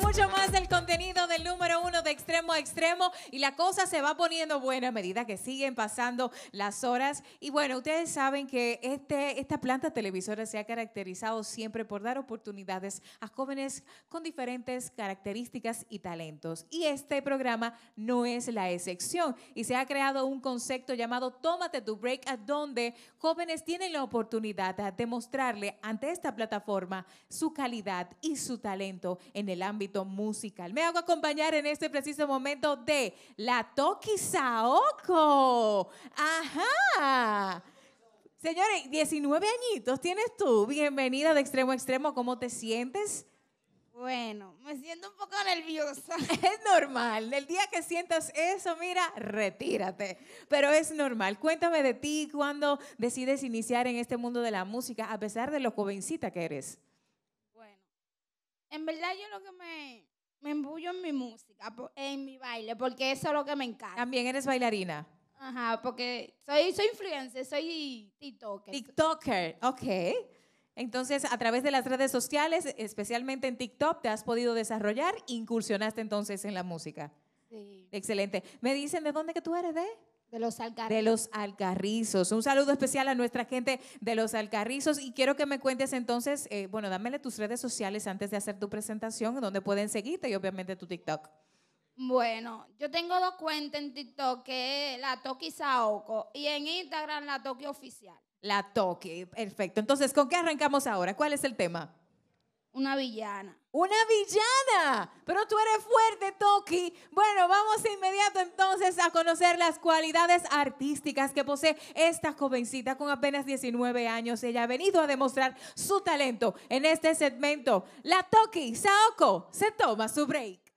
我么？del número uno de extremo a extremo y la cosa se va poniendo buena a medida que siguen pasando las horas. Y bueno, ustedes saben que este, esta planta televisora se ha caracterizado siempre por dar oportunidades a jóvenes con diferentes características y talentos. Y este programa no es la excepción y se ha creado un concepto llamado Tómate tu break, donde jóvenes tienen la oportunidad de mostrarle ante esta plataforma su calidad y su talento en el ámbito musical a acompañar en este preciso momento de la Toki Saoko. Ajá. Señores, 19 añitos tienes tú. Bienvenida de extremo a extremo. ¿Cómo te sientes? Bueno, me siento un poco nerviosa. Es normal. El día que sientas eso, mira, retírate. Pero es normal. Cuéntame de ti, cuando decides iniciar en este mundo de la música, a pesar de lo jovencita que eres? Bueno, en verdad yo lo que me, me en mi baile, porque eso es lo que me encanta. También eres bailarina. Ajá, porque soy, soy influencer, soy TikToker. TikToker, ok. Entonces, a través de las redes sociales, especialmente en TikTok, te has podido desarrollar, incursionaste entonces en la música. Sí. Excelente. Me dicen, ¿de dónde que tú eres de? De los Alcarrizos. De los Alcarrizos. Un saludo especial a nuestra gente de los Alcarrizos. Y quiero que me cuentes entonces, eh, bueno, dámele tus redes sociales antes de hacer tu presentación, donde pueden seguirte y obviamente tu TikTok. Bueno, yo tengo dos cuentas en TikTok, que es la Toki Saoko y en Instagram la Toki Oficial. La Toki, perfecto. Entonces, ¿con qué arrancamos ahora? ¿Cuál es el tema? Una villana. Una villana, pero tú eres fuerte, Toki. Bueno, vamos inmediato entonces a conocer las cualidades artísticas que posee esta jovencita con apenas 19 años. Ella ha venido a demostrar su talento en este segmento. La Toki Saoko se toma su break.